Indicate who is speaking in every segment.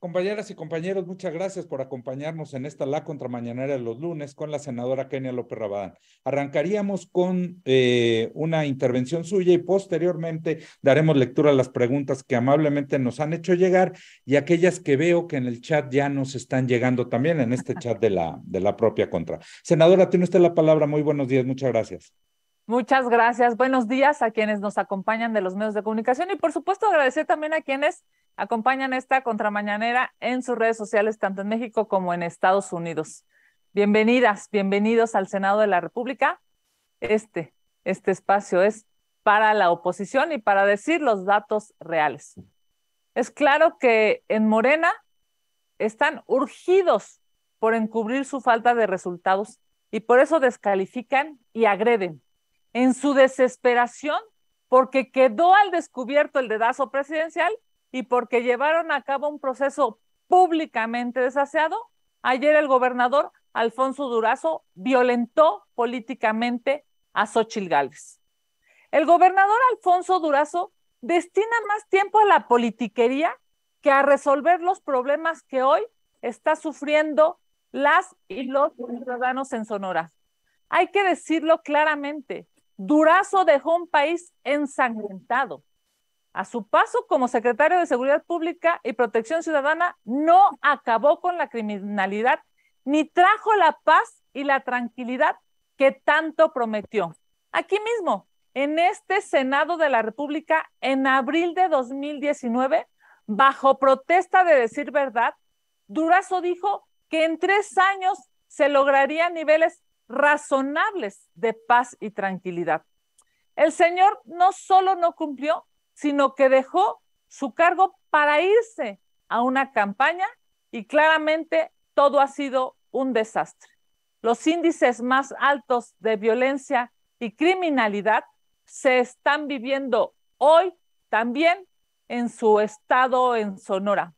Speaker 1: Compañeras y compañeros, muchas gracias por acompañarnos en esta La contra mañanera de los lunes con la senadora Kenia López Rabadán. Arrancaríamos con eh, una intervención suya y posteriormente daremos lectura a las preguntas que amablemente nos han hecho llegar y aquellas que veo que en el chat ya nos están llegando también en este chat de la, de la propia contra. Senadora, tiene usted la palabra. Muy buenos días, muchas gracias.
Speaker 2: Muchas gracias. Buenos días a quienes nos acompañan de los medios de comunicación y por supuesto agradecer también a quienes acompañan esta contramañanera en sus redes sociales, tanto en México como en Estados Unidos. Bienvenidas, bienvenidos al Senado de la República. Este, este espacio es para la oposición y para decir los datos reales. Es claro que en Morena están urgidos por encubrir su falta de resultados y por eso descalifican y agreden en su desesperación porque quedó al descubierto el dedazo presidencial y porque llevaron a cabo un proceso públicamente desaseado, ayer el gobernador Alfonso Durazo violentó políticamente a Xochil Gálvez. El gobernador Alfonso Durazo destina más tiempo a la politiquería que a resolver los problemas que hoy está sufriendo las y los ciudadanos en Sonora. Hay que decirlo claramente, Durazo dejó un país ensangrentado. A su paso como secretario de Seguridad Pública y Protección Ciudadana, no acabó con la criminalidad ni trajo la paz y la tranquilidad que tanto prometió. Aquí mismo, en este Senado de la República, en abril de 2019, bajo protesta de decir verdad, Durazo dijo que en tres años se lograrían niveles razonables de paz y tranquilidad. El Señor no solo no cumplió, sino que dejó su cargo para irse a una campaña y claramente todo ha sido un desastre. Los índices más altos de violencia y criminalidad se están viviendo hoy también en su estado en Sonora.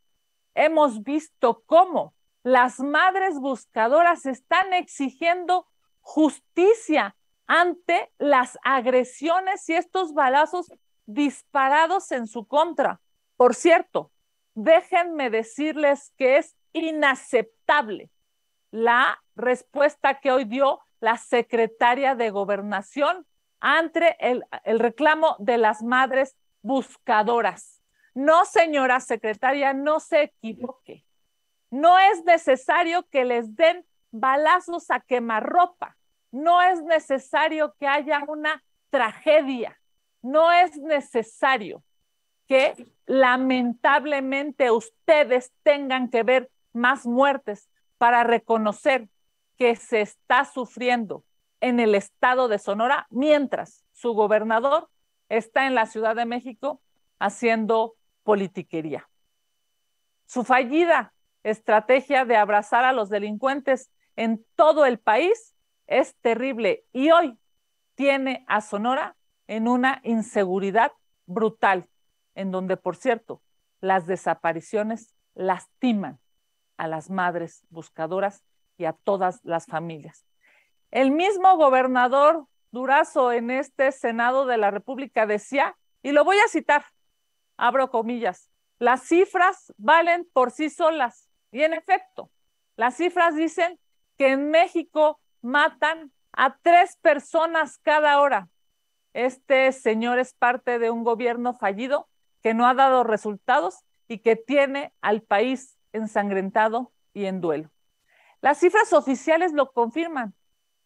Speaker 2: Hemos visto cómo las madres buscadoras están exigiendo justicia ante las agresiones y estos balazos disparados en su contra. Por cierto, déjenme decirles que es inaceptable la respuesta que hoy dio la secretaria de gobernación ante el, el, reclamo de las madres buscadoras. No, señora secretaria, no se equivoque. No es necesario que les den balazos a quemarropa. No es necesario que haya una tragedia. No es necesario que lamentablemente ustedes tengan que ver más muertes para reconocer que se está sufriendo en el estado de Sonora mientras su gobernador está en la Ciudad de México haciendo politiquería. Su fallida estrategia de abrazar a los delincuentes en todo el país es terrible y hoy tiene a Sonora en una inseguridad brutal, en donde, por cierto, las desapariciones lastiman a las madres buscadoras y a todas las familias. El mismo gobernador Durazo en este Senado de la República decía, y lo voy a citar, abro comillas, las cifras valen por sí solas. Y en efecto, las cifras dicen que en México matan a tres personas cada hora. Este señor es parte de un gobierno fallido que no ha dado resultados y que tiene al país ensangrentado y en duelo. Las cifras oficiales lo confirman.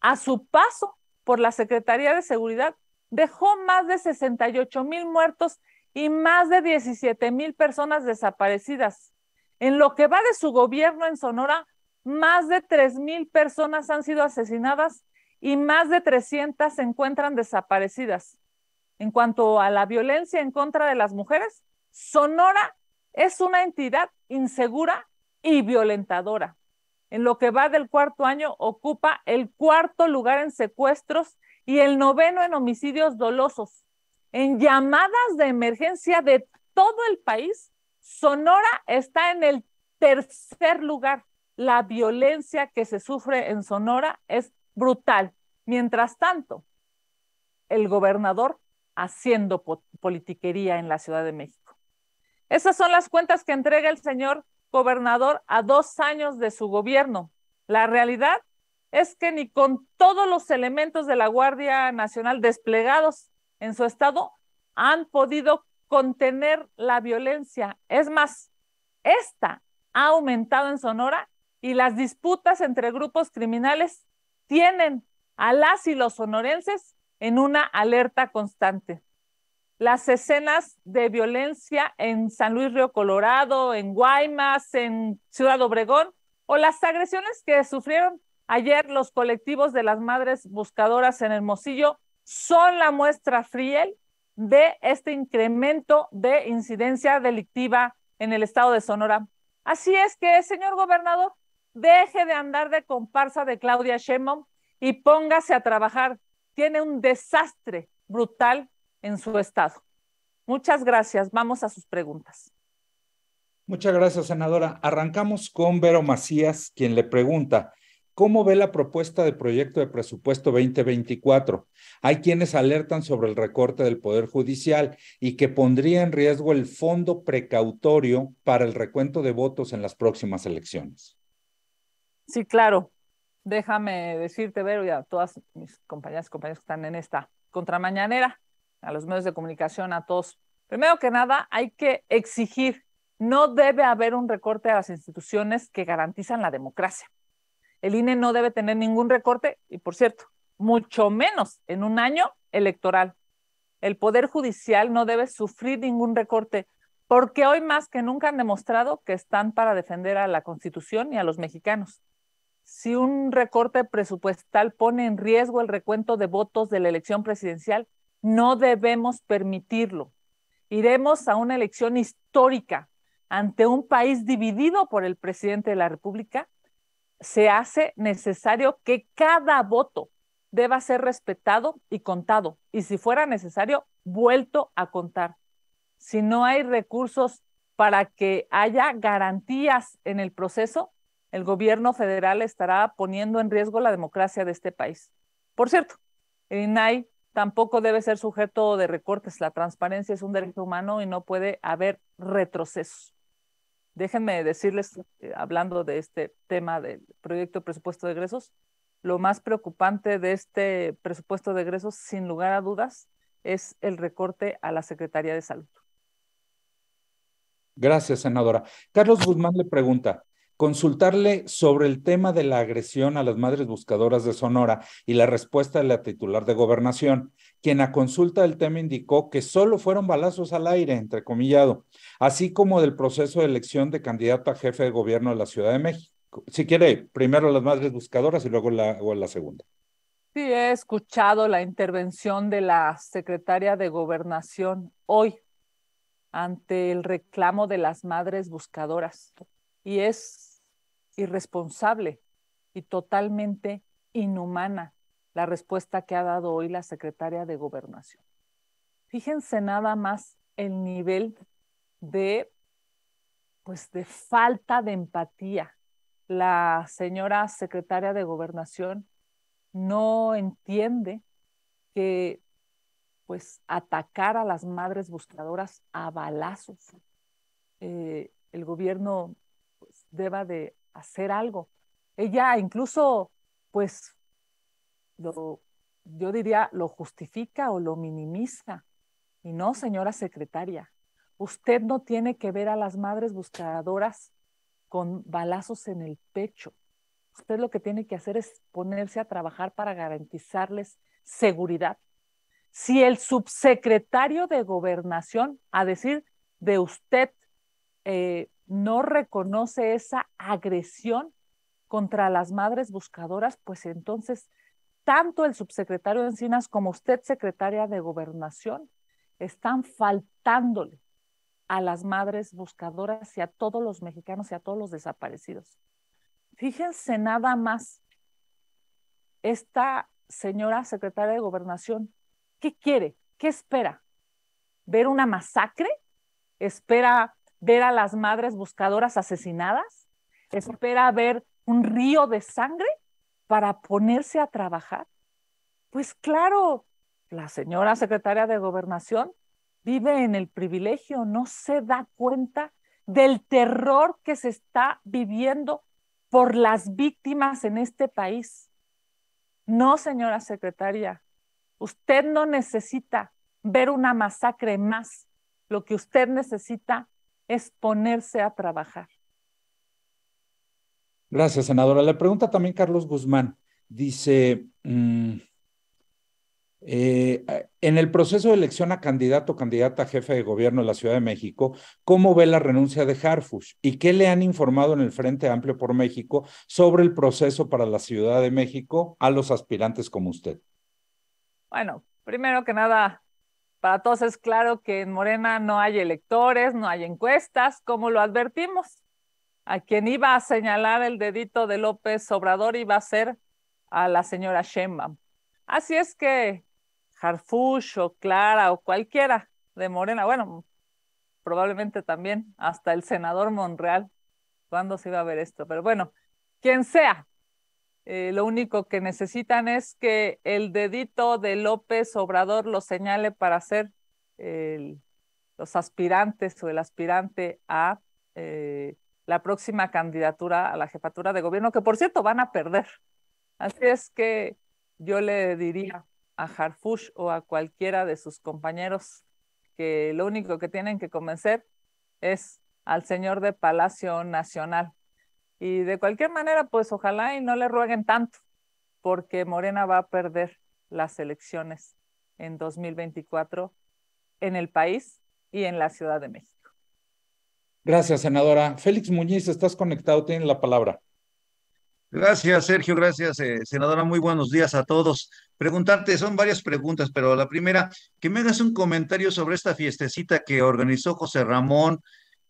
Speaker 2: A su paso por la Secretaría de Seguridad, dejó más de 68 mil muertos y más de 17 mil personas desaparecidas. En lo que va de su gobierno en Sonora, más de 3.000 personas han sido asesinadas y más de 300 se encuentran desaparecidas. En cuanto a la violencia en contra de las mujeres, Sonora es una entidad insegura y violentadora. En lo que va del cuarto año, ocupa el cuarto lugar en secuestros y el noveno en homicidios dolosos. En llamadas de emergencia de todo el país, Sonora está en el tercer lugar la violencia que se sufre en Sonora es brutal. Mientras tanto, el gobernador haciendo politiquería en la Ciudad de México. Esas son las cuentas que entrega el señor gobernador a dos años de su gobierno. La realidad es que ni con todos los elementos de la Guardia Nacional desplegados en su estado han podido contener la violencia. Es más, esta ha aumentado en Sonora y las disputas entre grupos criminales tienen a las y los sonorenses en una alerta constante. Las escenas de violencia en San Luis Río Colorado, en Guaymas, en Ciudad Obregón, o las agresiones que sufrieron ayer los colectivos de las madres buscadoras en Hermosillo, son la muestra friel de este incremento de incidencia delictiva en el estado de Sonora. Así es que, señor gobernador, deje de andar de comparsa de Claudia Sheinbaum y póngase a trabajar. Tiene un desastre brutal en su estado. Muchas gracias. Vamos a sus preguntas.
Speaker 1: Muchas gracias, senadora. Arrancamos con Vero Macías, quien le pregunta, ¿cómo ve la propuesta de proyecto de presupuesto 2024? Hay quienes alertan sobre el recorte del Poder Judicial y que pondría en riesgo el fondo precautorio para el recuento de votos en las próximas elecciones.
Speaker 2: Sí, claro. Déjame decirte, Vero, y a todas mis compañeras y compañeros que están en esta contramañanera, a los medios de comunicación, a todos. Primero que nada, hay que exigir, no debe haber un recorte a las instituciones que garantizan la democracia. El INE no debe tener ningún recorte, y por cierto, mucho menos en un año electoral. El Poder Judicial no debe sufrir ningún recorte, porque hoy más que nunca han demostrado que están para defender a la Constitución y a los mexicanos si un recorte presupuestal pone en riesgo el recuento de votos de la elección presidencial, no debemos permitirlo. Iremos a una elección histórica ante un país dividido por el presidente de la República. Se hace necesario que cada voto deba ser respetado y contado, y si fuera necesario, vuelto a contar. Si no hay recursos para que haya garantías en el proceso, el gobierno federal estará poniendo en riesgo la democracia de este país. Por cierto, el INAI tampoco debe ser sujeto de recortes. La transparencia es un derecho humano y no puede haber retrocesos. Déjenme decirles, eh, hablando de este tema del proyecto de presupuesto de egresos, lo más preocupante de este presupuesto de egresos, sin lugar a dudas, es el recorte a la Secretaría de Salud.
Speaker 1: Gracias, senadora. Carlos Guzmán le pregunta, consultarle sobre el tema de la agresión a las madres buscadoras de Sonora y la respuesta de la titular de gobernación, quien a consulta del tema indicó que solo fueron balazos al aire, entrecomillado, así como del proceso de elección de candidato a jefe de gobierno de la Ciudad de México. Si quiere, primero las madres buscadoras y luego la, la segunda.
Speaker 2: Sí, he escuchado la intervención de la secretaria de gobernación hoy ante el reclamo de las madres buscadoras. Y es irresponsable y totalmente inhumana la respuesta que ha dado hoy la secretaria de gobernación. Fíjense nada más el nivel de, pues, de falta de empatía. La señora secretaria de gobernación no entiende que pues atacar a las madres buscadoras a balazos. Eh, el gobierno pues, deba de hacer algo. Ella incluso, pues, yo diría, lo justifica o lo minimiza. Y no, señora secretaria, usted no tiene que ver a las madres buscadoras con balazos en el pecho. Usted lo que tiene que hacer es ponerse a trabajar para garantizarles seguridad. Si el subsecretario de gobernación, a decir de usted, eh, no reconoce esa agresión contra las madres buscadoras, pues entonces tanto el subsecretario de Encinas como usted, secretaria de Gobernación, están faltándole a las madres buscadoras y a todos los mexicanos y a todos los desaparecidos. Fíjense nada más, esta señora secretaria de Gobernación, ¿qué quiere? ¿Qué espera? ¿Ver una masacre? ¿Espera ver a las madres buscadoras asesinadas, espera ver un río de sangre para ponerse a trabajar. Pues claro, la señora secretaria de gobernación vive en el privilegio, no se da cuenta del terror que se está viviendo por las víctimas en este país. No, señora secretaria, usted no necesita ver una masacre más. Lo que usted necesita es ponerse a trabajar.
Speaker 1: Gracias, senadora. Le pregunta también Carlos Guzmán. Dice, mm, eh, en el proceso de elección a candidato o candidata a jefe de gobierno de la Ciudad de México, ¿cómo ve la renuncia de Harfush? ¿Y qué le han informado en el Frente Amplio por México sobre el proceso para la Ciudad de México a los aspirantes como usted?
Speaker 2: Bueno, primero que nada, para todos es claro que en Morena no hay electores, no hay encuestas, como lo advertimos. A quien iba a señalar el dedito de López Obrador iba a ser a la señora Sheinbaum. Así es que Harfush o Clara o cualquiera de Morena, bueno, probablemente también hasta el senador Monreal, cuándo se iba a ver esto, pero bueno, quien sea, eh, lo único que necesitan es que el dedito de López Obrador lo señale para ser eh, los aspirantes o el aspirante a eh, la próxima candidatura a la jefatura de gobierno, que por cierto van a perder. Así es que yo le diría a Harfush o a cualquiera de sus compañeros que lo único que tienen que convencer es al señor de Palacio Nacional y de cualquier manera, pues ojalá y no le rueguen tanto, porque Morena va a perder las elecciones en 2024 en el país y en la Ciudad de México.
Speaker 1: Gracias, senadora. Félix Muñiz, estás conectado, tiene la palabra.
Speaker 3: Gracias, Sergio. Gracias, eh, senadora. Muy buenos días a todos. Preguntarte, son varias preguntas, pero la primera, que me hagas un comentario sobre esta fiestecita que organizó José Ramón,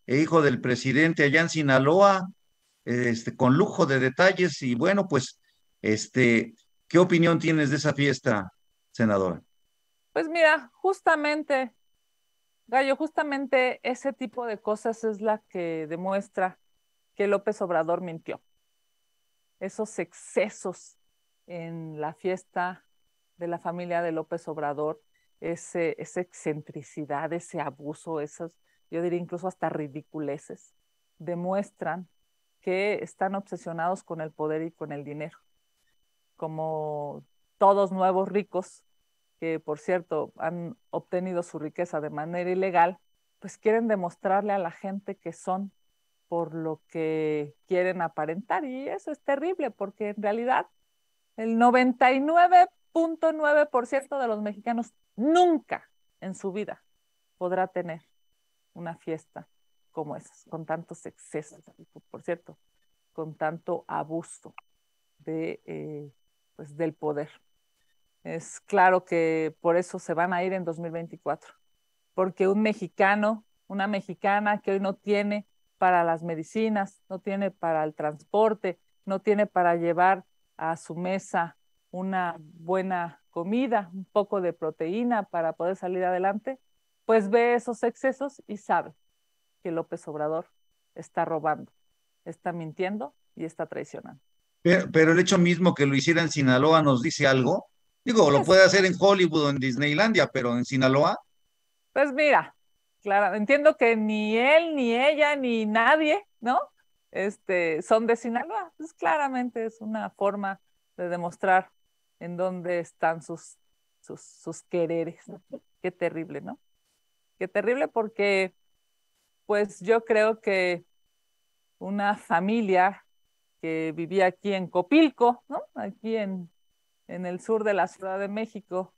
Speaker 3: eh, hijo del presidente allá en Sinaloa, este, con lujo de detalles. Y bueno, pues, este, ¿qué opinión tienes de esa fiesta, senadora?
Speaker 2: Pues mira, justamente, Gallo, justamente ese tipo de cosas es la que demuestra que López Obrador mintió. Esos excesos en la fiesta de la familia de López Obrador, ese, esa excentricidad, ese abuso, esos, yo diría incluso hasta ridiculeces, demuestran que están obsesionados con el poder y con el dinero, como todos nuevos ricos que, por cierto, han obtenido su riqueza de manera ilegal, pues quieren demostrarle a la gente que son por lo que quieren aparentar. Y eso es terrible porque en realidad el 99.9% de los mexicanos nunca en su vida podrá tener una fiesta como esas, con tantos excesos, por cierto, con tanto abuso de, eh, pues, del poder. Es claro que por eso se van a ir en 2024, porque un mexicano, una mexicana que hoy no tiene para las medicinas, no tiene para el transporte, no tiene para llevar a su mesa una buena comida, un poco de proteína para poder salir adelante, pues ve esos excesos y sabe López Obrador está robando, está mintiendo y está traicionando.
Speaker 3: Pero, el hecho mismo que lo hiciera en Sinaloa nos dice algo. Digo, lo pues puede hacer en Hollywood o en Disneylandia, pero en Sinaloa.
Speaker 2: Pues mira, claro, entiendo que ni él, ni ella, ni nadie, ¿no? Este, son de Sinaloa. Pues claramente es una forma de demostrar en dónde están sus, sus, sus quereres. Qué terrible, ¿no? Qué terrible porque pues yo creo que una familia que vivía aquí en Copilco, Aquí en, el sur de la Ciudad de México,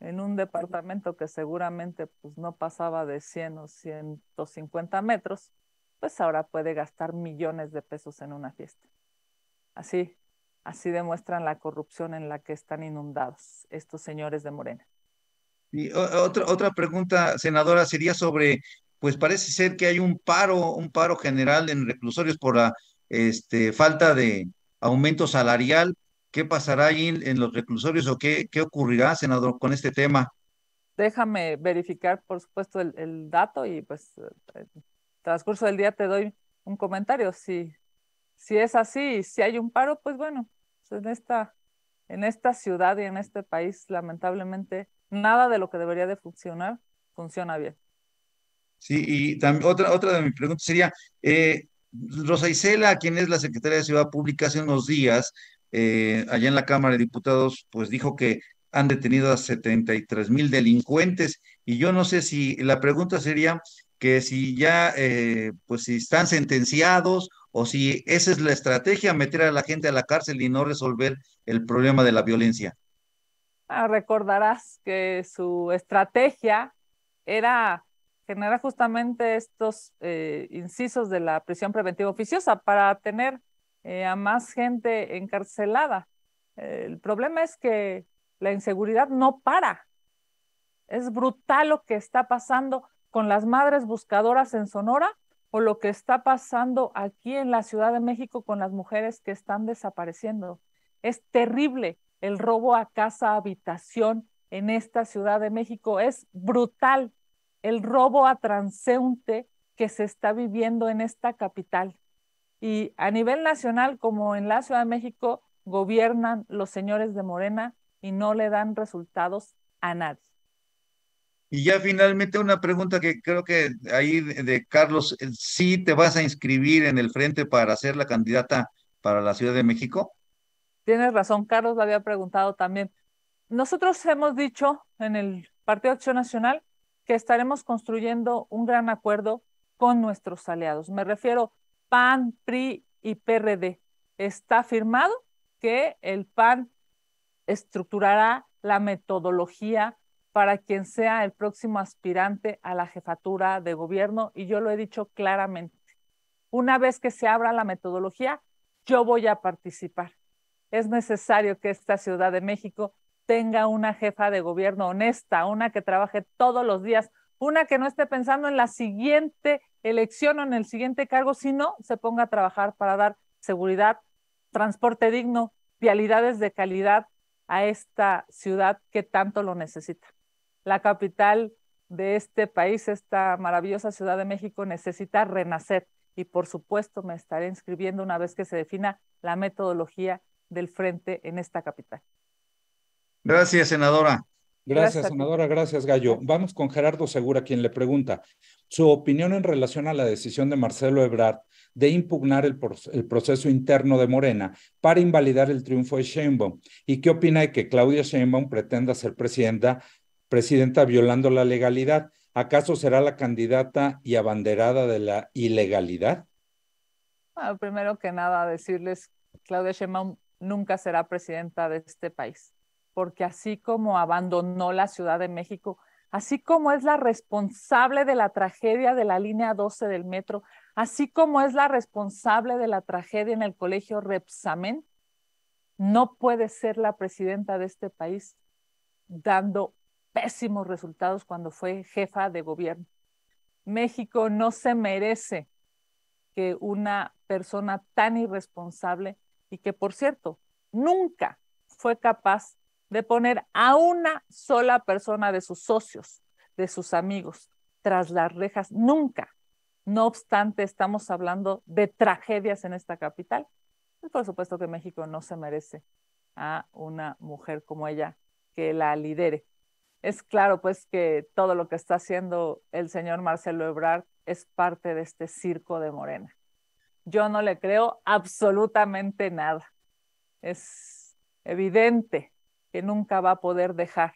Speaker 2: en un departamento que seguramente pues, no pasaba de 100 o 150 metros, pues ahora puede gastar millones de pesos en una fiesta. Así, así demuestran la corrupción en la que están inundados estos señores de Morena.
Speaker 3: Y otra, otra pregunta, senadora, sería sobre pues parece ser que hay un paro, un paro general en reclusorios por la este, falta de aumento salarial. ¿Qué pasará ahí en, los reclusorios o qué, ocurrirá, senador, con este tema?
Speaker 2: Déjame verificar, por supuesto, el, dato y pues el eh, transcurso del día te doy un comentario. Si, si es así, si hay un paro, pues bueno, pues en esta, en esta ciudad y en este país, lamentablemente, nada de lo que debería de funcionar funciona bien.
Speaker 3: Sí, y otra, otra de mis preguntas sería, eh, Rosa Isela, quien es la secretaria de Ciudad Pública hace unos días, eh, allá en la Cámara de Diputados, pues dijo que han detenido a 73 mil delincuentes y yo no sé si la pregunta sería que si ya, eh, pues si están sentenciados o si esa es la estrategia, meter a la gente a la cárcel y no resolver el problema de la violencia.
Speaker 2: Ah, recordarás que su estrategia era generar justamente estos eh, incisos de la prisión preventiva oficiosa para tener eh, a más gente encarcelada. el problema es que la inseguridad no para. Es brutal lo que está pasando con las madres buscadoras en Sonora o lo que está pasando aquí en la Ciudad de México con las mujeres que están desapareciendo. Es terrible el robo a casa, habitación en esta Ciudad de México. Es brutal el robo a transeúnte que se está viviendo en esta capital. Y a nivel nacional, como en la Ciudad de México, gobiernan los señores de Morena y no le dan resultados a nadie.
Speaker 3: Y ya finalmente una pregunta que creo que ahí de, Carlos, eh, ¿sí te vas a inscribir en el frente para ser la candidata para la Ciudad de México?
Speaker 2: Tienes razón, Carlos lo había preguntado también. Nosotros hemos dicho en el Partido Acción Nacional que estaremos construyendo un gran acuerdo con nuestros aliados. Me refiero PAN, PRI y PRD. Está firmado que el PAN estructurará la metodología para quien sea el próximo aspirante a la jefatura de gobierno y yo lo he dicho claramente. Una vez que se abra la metodología, yo voy a participar. Es necesario que esta Ciudad de México tenga una jefa de gobierno honesta, una que trabaje todos los días, una que no esté pensando en la siguiente elección o en el siguiente cargo, sino se ponga a trabajar para dar seguridad, transporte digno, vialidades de calidad a esta ciudad que tanto lo necesita. La capital de este país, esta maravillosa Ciudad de México, necesita renacer y por supuesto me estaré inscribiendo una vez que se defina la metodología del frente en esta capital.
Speaker 1: Gracias, senadora. Gracias, senadora. Gracias, Gallo. Vamos con Gerardo Segura, quien le pregunta su opinión en relación a la decisión de Marcelo Ebrard de impugnar el, proceso interno de Morena para invalidar el triunfo de Sheinbaum. ¿Y qué opina de que Claudia Sheinbaum pretenda ser presidenta, presidenta violando la legalidad? ¿Acaso será la candidata y abanderada de la ilegalidad?
Speaker 2: Bueno, ah, primero que nada, decirles, Claudia Sheinbaum nunca será presidenta de este país porque así como abandonó la Ciudad de México, así como es la responsable de la tragedia de la línea 12 del metro, así como es la responsable de la tragedia en el colegio Repsamen, no puede ser la presidenta de este país dando pésimos resultados cuando fue jefa de gobierno. México no se merece que una persona tan irresponsable y que, por cierto, nunca fue capaz de poner a una sola persona de sus socios, de sus amigos, tras las rejas, nunca. No obstante, estamos hablando de tragedias en esta capital. por supuesto que México no se merece a una mujer como ella que la lidere. Es claro, pues, que todo lo que está haciendo el señor Marcelo Ebrard es parte de este circo de Morena. Yo no le creo absolutamente nada. Es evidente que nunca va a poder dejar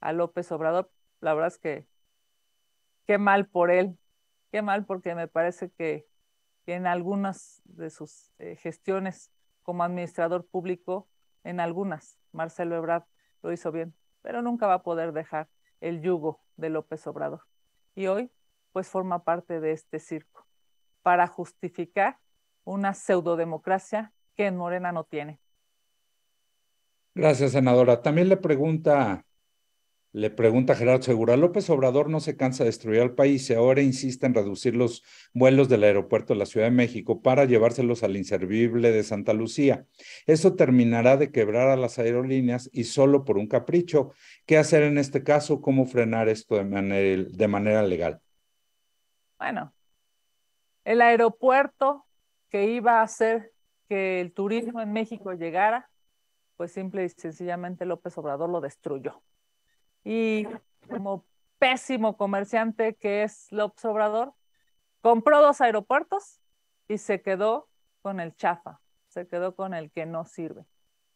Speaker 2: a López Obrador. La verdad es que qué mal por él, qué mal porque me parece que, en algunas de sus eh, gestiones como administrador público, en algunas, Marcelo Ebrard lo hizo bien, pero nunca va a poder dejar el yugo de López Obrador. Y hoy, pues forma parte de este circo para justificar una pseudodemocracia que en Morena no tiene.
Speaker 1: Gracias, senadora. También le pregunta, le pregunta Gerardo Segura, López Obrador no se cansa de destruir al país y ahora insiste en reducir los vuelos del aeropuerto de la Ciudad de México para llevárselos al inservible de Santa Lucía. Eso terminará de quebrar a las aerolíneas y solo por un capricho. ¿Qué hacer en este caso? ¿Cómo frenar esto de manera, de manera legal?
Speaker 2: Bueno, el aeropuerto que iba a hacer que el turismo en México llegara pues simple y sencillamente López Obrador lo destruyó. Y como pésimo comerciante que es López Obrador, compró dos aeropuertos y se quedó con el chafa, se quedó con el que no sirve.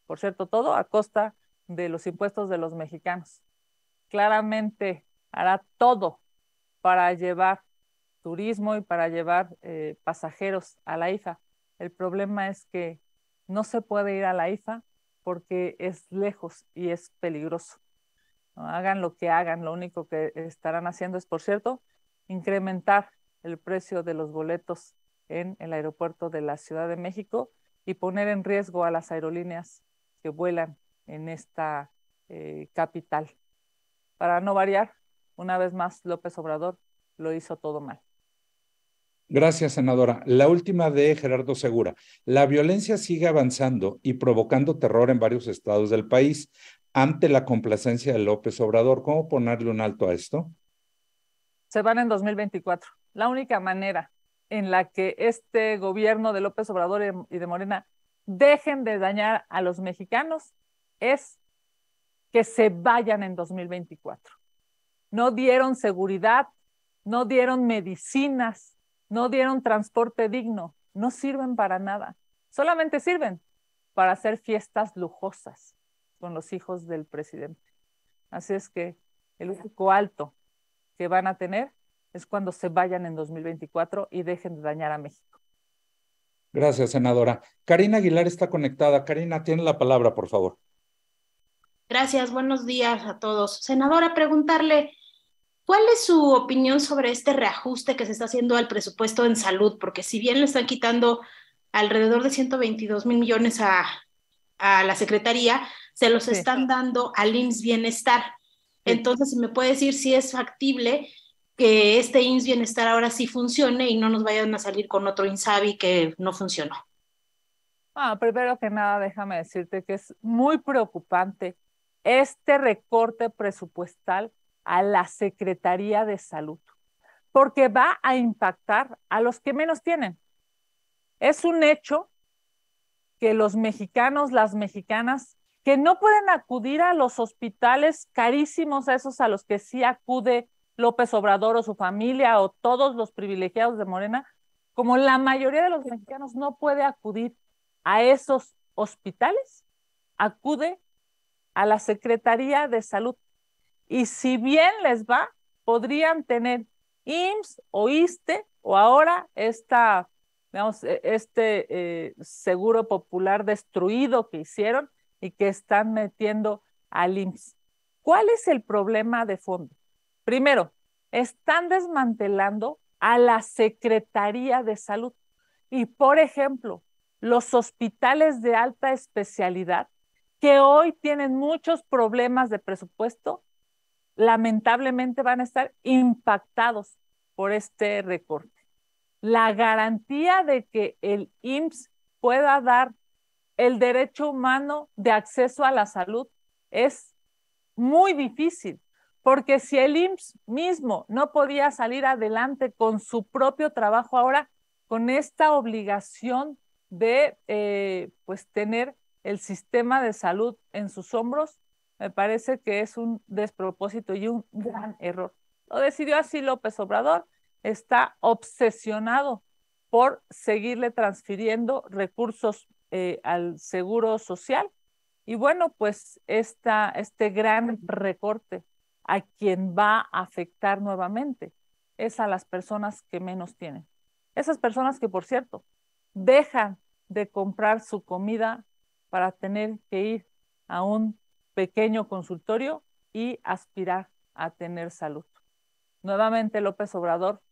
Speaker 2: Por cierto, todo a costa de los impuestos de los mexicanos. Claramente hará todo para llevar turismo y para llevar eh, pasajeros a la IFA. El problema es que no se puede ir a la IFA porque es lejos y es peligroso. Hagan lo que hagan, lo único que estarán haciendo es, por cierto, incrementar el precio de los boletos en el aeropuerto de la Ciudad de México y poner en riesgo a las aerolíneas que vuelan en esta eh, capital. Para no variar, una vez más López Obrador lo hizo todo mal.
Speaker 1: Gracias, senadora. La última de Gerardo Segura. La violencia sigue avanzando y provocando terror en varios estados del país ante la complacencia de López Obrador. ¿Cómo ponerle un alto a esto?
Speaker 2: Se van en 2024. La única manera en la que este gobierno de López Obrador y de Morena dejen de dañar a los mexicanos es que se vayan en 2024. No dieron seguridad, no dieron medicinas, no dieron transporte digno, no sirven para nada, solamente sirven para hacer fiestas lujosas con los hijos del presidente. Así es que el único alto que van a tener es cuando se vayan en 2024 y
Speaker 4: dejen de dañar a México.
Speaker 1: Gracias, senadora. Karina Aguilar está conectada. Karina, tiene la palabra, por favor.
Speaker 4: Gracias, buenos días a todos. Senadora, preguntarle, ¿Cuál es su opinión sobre este reajuste que se está haciendo al presupuesto en salud? Porque si bien le están quitando alrededor de 122 mil millones a, la Secretaría, se los están dando al Ins Bienestar. Entonces, ¿me puede decir si es factible que este Ins Bienestar ahora sí funcione y no nos vayan a salir con otro INSABI que no funcionó?
Speaker 2: Ah, primero que nada, déjame decirte que es muy preocupante este recorte presupuestal a la Secretaría de Salud, porque va a impactar a los que menos tienen. Es un hecho que los mexicanos, las mexicanas, que no pueden acudir a los hospitales carísimos, a esos a los que sí acude López Obrador o su familia o todos los privilegiados de Morena, como la mayoría de los mexicanos no puede acudir a esos hospitales, acude a la Secretaría de Salud y si bien les va, podrían tener IMSS o ISTE o ahora esta, e, este eh, seguro popular destruido que hicieron y que están metiendo al IMSS. ¿Cuál es el problema de fondo? Primero, están desmantelando a la Secretaría de Salud. Y, por ejemplo, los hospitales de alta especialidad, que hoy tienen muchos problemas de presupuesto, lamentablemente van a estar impactados por este recorte. La garantía de que el IMSS pueda dar el derecho humano de acceso a la salud es muy difícil, porque si el IMSS mismo no podía salir adelante con su propio trabajo ahora, con esta obligación de eh, pues tener el sistema de salud en sus hombros, me parece que es un despropósito y un gran error. Lo decidió así López Obrador. Está obsesionado por seguirle transfiriendo recursos eh, al seguro social. Y bueno, pues este gran recorte a quien va a afectar nuevamente es a las personas que menos tienen. Esas personas que, por cierto, dejan de comprar su comida para tener que ir a un pequeño consultorio y aspirar a tener salud. Nuevamente López Obrador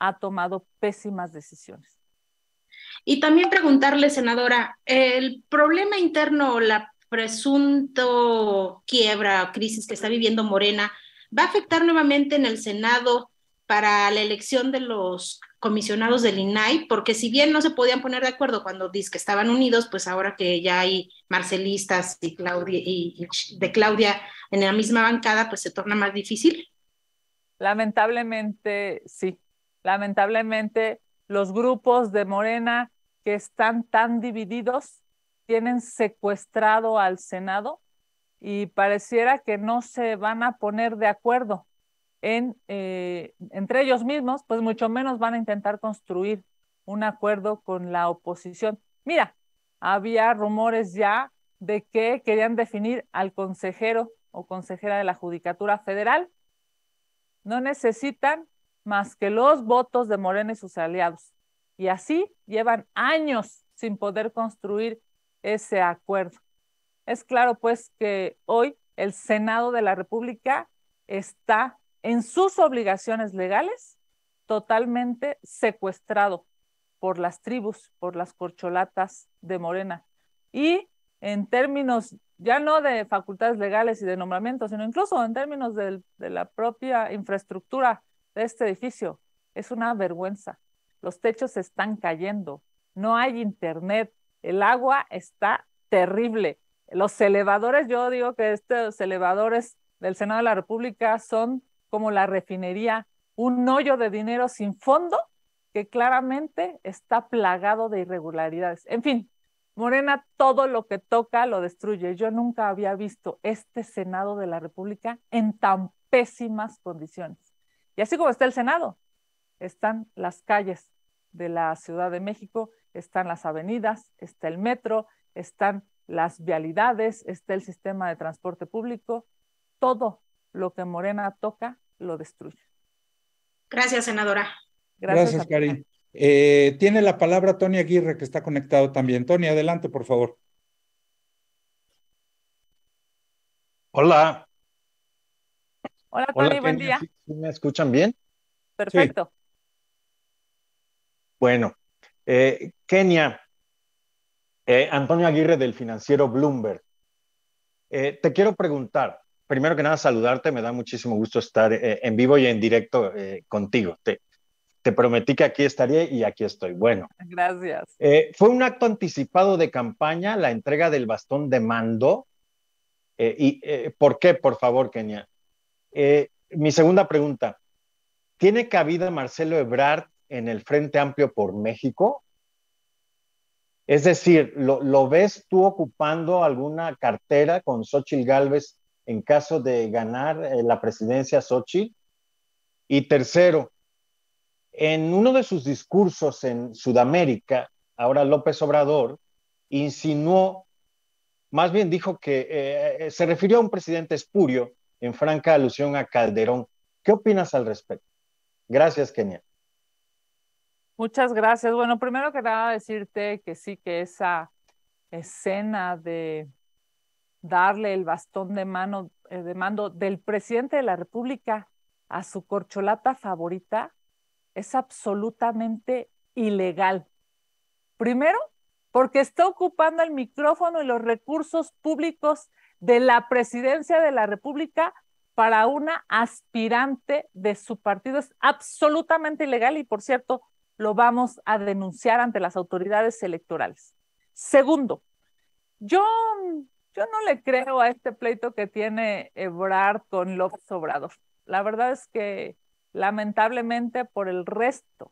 Speaker 2: ha tomado pésimas decisiones.
Speaker 4: Y también preguntarle, senadora, el problema interno o la presunto quiebra o crisis que está viviendo Morena, ¿va a afectar nuevamente en el Senado para la elección de los comisionados del INAI, porque si bien no se podían poner de acuerdo cuando dice que estaban unidos, pues ahora que ya hay marcelistas y, Claudia, y de Claudia en la misma bancada, pues se torna más
Speaker 2: difícil. Lamentablemente, sí. Lamentablemente, los grupos de Morena que están tan divididos tienen secuestrado al Senado y pareciera que no se van a poner de acuerdo. Eh, entre ellos mismos, pues mucho menos van a intentar construir un acuerdo con la oposición. Mira, había rumores ya de que querían definir al consejero o consejera de la Judicatura Federal. No necesitan más que los votos de Morena y sus aliados. Y así llevan años sin poder construir ese acuerdo. Es claro, pues, que hoy el Senado de la República está en sus obligaciones legales totalmente secuestrado por las tribus, por las corcholatas de Morena. Y en términos ya no de facultades legales y de nombramiento, sino incluso en términos de, de la propia infraestructura de este edificio, es una vergüenza. Los techos están cayendo, no hay internet, el agua está terrible. Los elevadores, yo digo que estos elevadores del Senado de la República son como la refinería, un hoyo de dinero sin fondo que claramente está plagado de irregularidades. En fin, Morena todo lo que toca lo destruye. Yo nunca había visto este Senado de la República en tan pésimas condiciones. Y así como está el Senado, están las calles de la Ciudad de México, están las avenidas, está el metro, están las vialidades, está el sistema de transporte público. Todo lo que Morena
Speaker 4: toca lo destruye. Gracias, senadora. Gracias,
Speaker 1: Karin. Eh, tiene la palabra Tony Aguirre, que está conectado también. Tony, adelante, por favor.
Speaker 5: Hola.
Speaker 2: Hola, Tony, buen día.
Speaker 5: ¿Me escuchan bien? Perfecto. Bueno, eh, Kenia, eh, Antonio Aguirre del financiero Bloomberg. te quiero preguntar, primero que nada saludarte, me da muchísimo gusto estar eh, en vivo y en directo eh, contigo. Te, prometí que aquí estaría y aquí estoy. Bueno. Gracias. Eh, fue un acto anticipado de campaña la entrega del bastón de mando. y, ¿Por qué, por favor, Kenia? mi segunda pregunta. ¿Tiene cabida Marcelo Ebrard en el Frente Amplio por México? Es decir, ¿lo, ¿lo, ves tú ocupando alguna cartera con Xochitl Galvez en caso de ganar eh, la presidencia Sochi. Y tercero, en uno de sus discursos en Sudamérica, ahora López Obrador insinuó, más bien dijo que eh, eh, se refirió a un presidente espurio en franca alusión a Calderón. ¿Qué opinas al respecto? Gracias, Kenia.
Speaker 2: Muchas gracias. Bueno, primero quería decirte que sí, que esa escena de darle el bastón de, mano, eh, de mando del presidente de la República a su corcholata favorita es absolutamente ilegal. Primero, porque está ocupando el micrófono y los recursos públicos de la presidencia de la República para una aspirante de su partido. Es absolutamente ilegal y, por cierto, lo vamos a denunciar ante las autoridades electorales. Segundo, yo yo no le creo a este pleito que tiene Ebrard con López Obrador. La verdad es que lamentablemente por el resto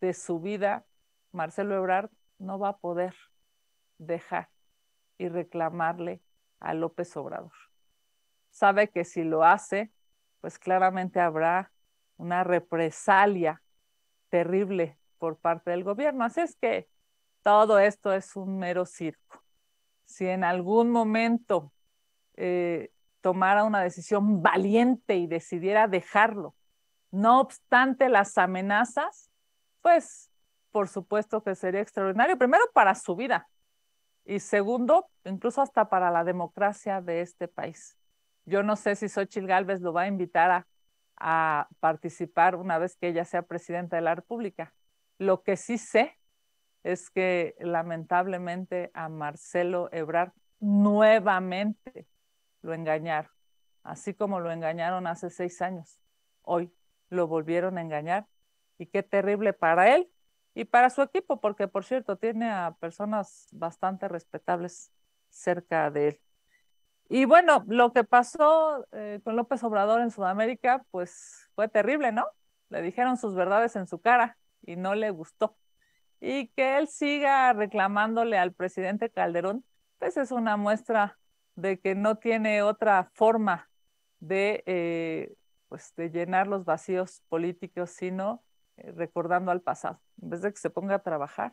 Speaker 2: de su vida, Marcelo Ebrard no va a poder dejar y reclamarle a López Obrador. Sabe que si lo hace, pues claramente habrá una represalia terrible por parte del gobierno. Así es que todo esto es un mero circo si en algún momento eh, tomara una decisión valiente y decidiera dejarlo, no obstante las amenazas, pues por supuesto que sería extraordinario, primero para su vida y segundo, incluso hasta para la democracia de este país. Yo no sé si Xochitl Gálvez lo va a invitar a, a participar una vez que ella sea presidenta de la República. Lo que sí sé es que lamentablemente a Marcelo Ebrard nuevamente lo engañaron, así como lo engañaron hace seis años. Hoy lo volvieron a engañar y qué terrible para él y para su equipo, porque por cierto tiene a personas bastante respetables cerca de él. Y bueno, lo que pasó eh, con López Obrador en Sudamérica, pues fue terrible, ¿no? Le dijeron sus verdades en su cara y no le gustó y que él siga reclamándole al presidente Calderón, pues es una muestra de que no tiene otra forma de, eh, pues, llenar los vacíos políticos, sino eh, recordando al pasado. En vez de que se ponga a trabajar,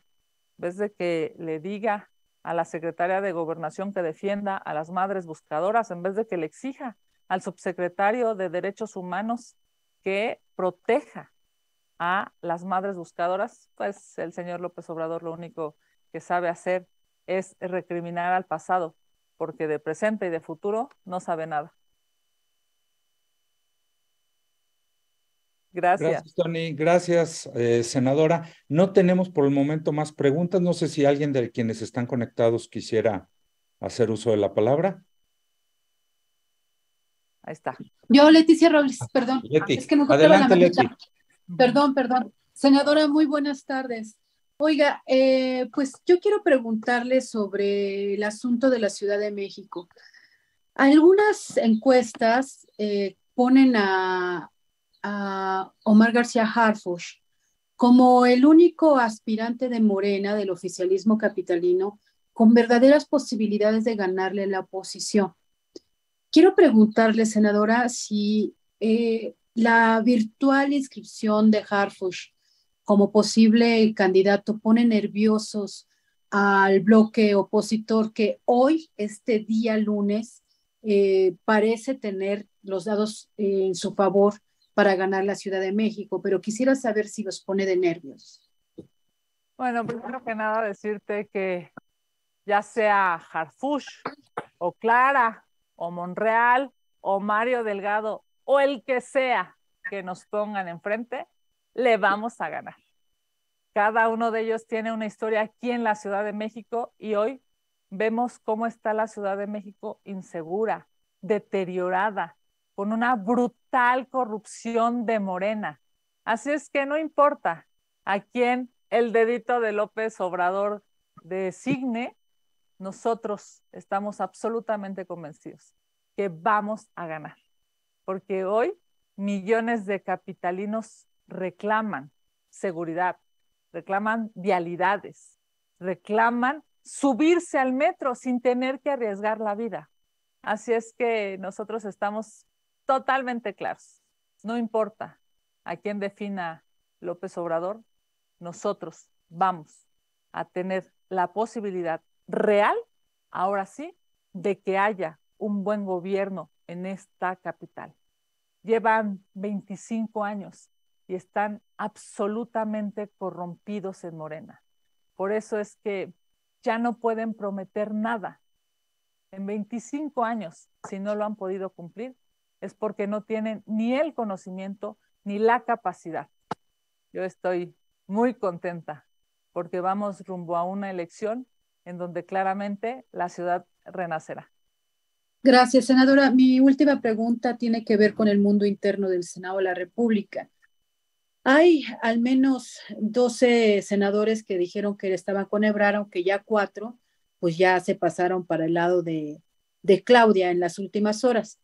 Speaker 2: en vez de que le diga a la secretaria de gobernación que defienda a las madres buscadoras, en vez de que le exija al subsecretario de Derechos Humanos que proteja a las madres buscadoras, pues el señor López Obrador lo único que sabe hacer es recriminar al pasado, porque de presente y de futuro no sabe nada. Gracias. Gracias,
Speaker 1: Tony. Gracias, eh, senadora. No tenemos por el momento más preguntas. No sé si alguien de quienes están conectados quisiera hacer uso de la palabra.
Speaker 2: Ahí está.
Speaker 4: Yo, Leticia Robles, perdón. es que adelante, la Perdón, perdón. Senadora, muy buenas tardes. Oiga, eh, pues yo quiero preguntarle sobre el asunto de la Ciudad de México. Algunas encuestas eh, ponen a, Omar García Harfush como el único aspirante de Morena del oficialismo capitalino con verdaderas posibilidades de ganarle la oposición. Quiero preguntarle, senadora, si eh, la virtual inscripción de Harfush como posible candidato pone nerviosos al bloque opositor que hoy, este día lunes, eh, parece tener los dados eh, en su favor para ganar la Ciudad de México, pero quisiera saber si los pone de nervios.
Speaker 2: Bueno, primero que nada decirte que ya sea Harfush o Clara o Monreal o Mario Delgado o el que sea que nos pongan enfrente, le vamos a ganar. Cada uno de ellos tiene una historia aquí en la Ciudad de México y hoy vemos cómo está la Ciudad de México insegura, deteriorada, con una brutal corrupción de Morena. Así es que no importa a quién el dedito de López Obrador designe, nosotros estamos absolutamente convencidos que vamos a ganar porque hoy millones de capitalinos reclaman seguridad, reclaman vialidades, reclaman subirse al metro sin tener que arriesgar la vida. Así es que nosotros estamos totalmente claros. No importa a quién defina López Obrador, nosotros vamos a tener la posibilidad real, ahora sí, de que haya un buen gobierno en esta capital. Llevan 25 años y están absolutamente corrompidos en Morena. Por eso es que ya no pueden prometer nada. En 25 años, si no lo han podido cumplir, es porque no tienen ni el conocimiento ni la capacidad. Yo estoy muy contenta porque vamos rumbo a una elección en donde claramente la ciudad renacerá.
Speaker 4: Gracias, senadora. Mi última pregunta tiene que ver con el mundo interno del Senado de la República. Hay al menos 12 senadores que dijeron que estaban con Ebrar, aunque ya cuatro, pues ya se pasaron para el lado de, Claudia en las últimas horas.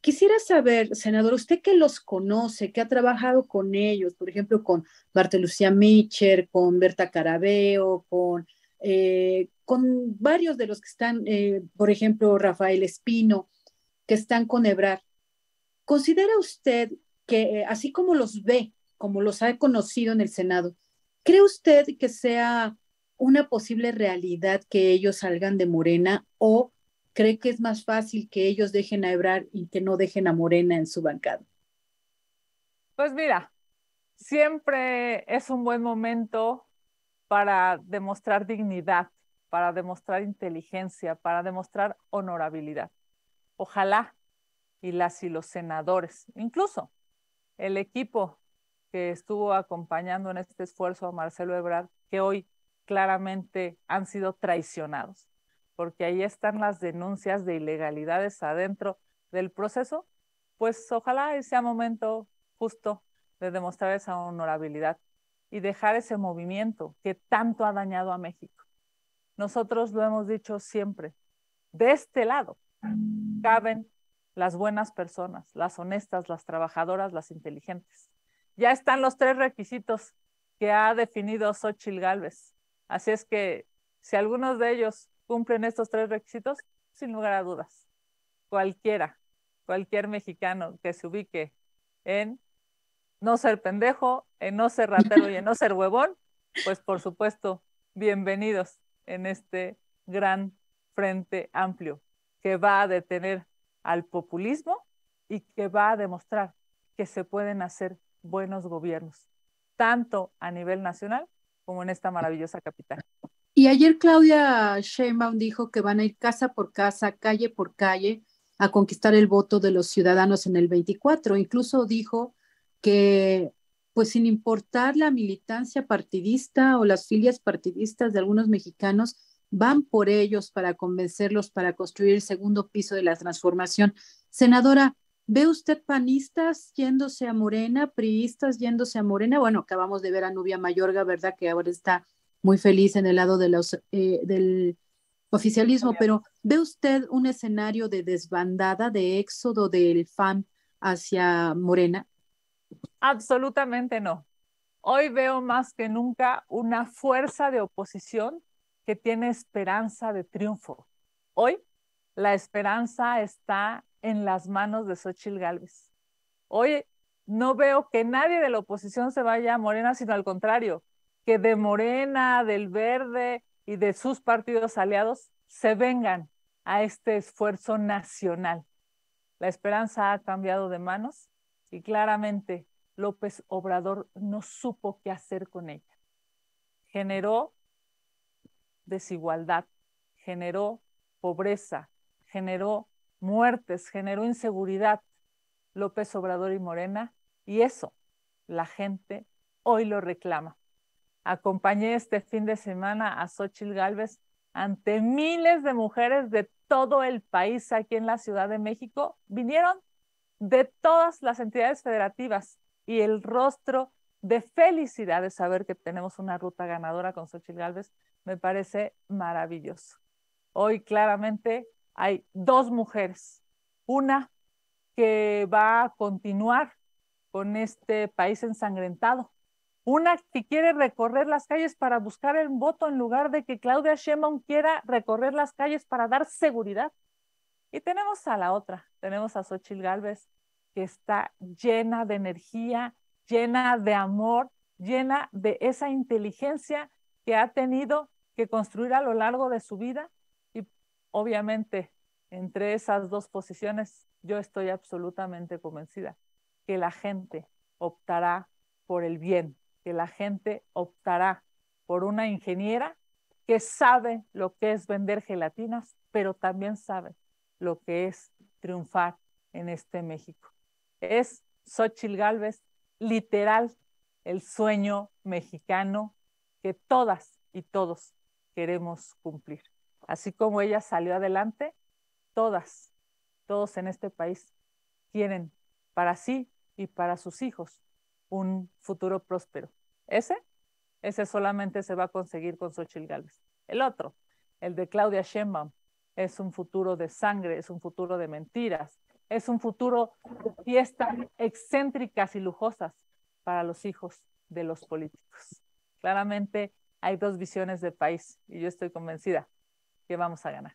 Speaker 4: Quisiera saber, senador, usted que los conoce, que ha trabajado con ellos, por ejemplo, con Marta Lucía Mitcher, con Berta Carabeo, con eh, con varios de los que están, eh, por ejemplo, Rafael Espino, que están con Ebrar. ¿Considera usted que, eh, así como los ve, como los ha conocido en el Senado, ¿cree usted que sea una posible realidad que ellos salgan de Morena o cree que es más fácil que ellos dejen a Ebrar y que no dejen a Morena en su bancada?
Speaker 2: Pues mira, siempre es un buen momento para demostrar dignidad para demostrar inteligencia, para demostrar honorabilidad. Ojalá y las y los senadores, incluso el equipo que estuvo acompañando en este esfuerzo a Marcelo Ebrard, que hoy claramente han sido traicionados, porque ahí están las denuncias de ilegalidades adentro del proceso, pues ojalá sea momento justo de demostrar esa honorabilidad y dejar ese movimiento que tanto ha dañado a México. Nosotros lo hemos dicho siempre, de este lado caben las buenas personas, las honestas, las trabajadoras, las inteligentes. Ya están los tres requisitos que ha definido Xochitl Galvez. Así es que si algunos de ellos cumplen estos tres requisitos, sin lugar a dudas, cualquiera, cualquier mexicano que se ubique en no ser pendejo, en no ser ratero y en no ser huevón, pues por supuesto, bienvenidos en este gran frente amplio que va a detener al populismo y que va a demostrar que se pueden hacer buenos gobiernos, tanto a nivel nacional como en esta maravillosa capital.
Speaker 4: Y ayer Claudia Sheinbaum dijo que van a ir casa por casa, calle por calle, a conquistar el voto de los ciudadanos en el 24. Incluso dijo que pues sin importar la militancia partidista o las filias partidistas de algunos mexicanos, van por ellos para convencerlos para construir el segundo piso de la transformación. Senadora, ¿ve usted panistas yéndose a Morena, priistas yéndose a Morena? Bueno, acabamos de ver a Nubia Mayorga, ¿verdad? Que ahora está muy feliz en el lado de los, eh, del oficialismo, pero ¿ve usted un escenario de desbandada, de éxodo del fan hacia Morena?
Speaker 2: Absolutamente no. Hoy veo más que nunca una fuerza de oposición que tiene esperanza de triunfo. Hoy la esperanza está en las manos de Xochitl Gálvez. Hoy no veo que nadie de la oposición se vaya a Morena, sino al contrario, que de Morena, del Verde y de sus partidos aliados se vengan a este esfuerzo nacional. La esperanza ha cambiado de manos y claramente López Obrador no supo qué hacer con ella. Generó desigualdad, generó pobreza, generó muertes, generó inseguridad López Obrador y Morena y eso la gente hoy lo reclama. Acompañé este fin de semana a Xochil Gálvez ante miles de mujeres de todo el país aquí en la Ciudad de México. Vinieron de todas las entidades federativas y el rostro de felicidad de saber que tenemos una ruta ganadora con Xochitl Galvez me parece maravilloso. Hoy claramente hay dos mujeres, una que va a continuar con este país ensangrentado, una que quiere recorrer las calles para buscar el voto en lugar de que Claudia Sheinbaum quiera recorrer las calles para dar seguridad. Y tenemos a la otra, tenemos a Sochil Galvez que está llena de energía, llena de amor, llena de esa inteligencia que ha tenido que construir a lo largo de su vida. Y obviamente, entre esas dos posiciones, yo estoy absolutamente convencida que la gente optará por el bien, que la gente optará por una ingeniera que sabe lo que es vender gelatinas, pero también sabe lo que es triunfar en este México. Es Xochitl Gálvez, literal, el sueño mexicano que todas y todos queremos cumplir. Así como ella salió adelante, todas, todos en este país quieren para sí y para sus hijos un futuro próspero. Ese, ese solamente se va a conseguir con Xochitl Gálvez. El otro, el de Claudia Sheinbaum, es un futuro de sangre, es un futuro de mentiras, es un futuro de fiestas excéntricas y lujosas para los hijos de los políticos. Claramente hay dos visiones de país y yo estoy convencida que vamos a ganar.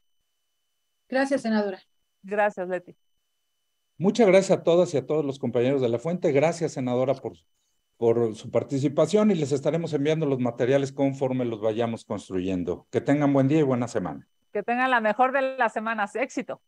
Speaker 2: Gracias, senadora. Gracias, Leti.
Speaker 1: Muchas gracias a todas y a todos los compañeros de la fuente. Gracias, senadora, por, por su participación y les estaremos enviando los materiales conforme los vayamos construyendo. Que tengan buen día y buena semana.
Speaker 2: Que tengan la mejor de las semanas. Éxito.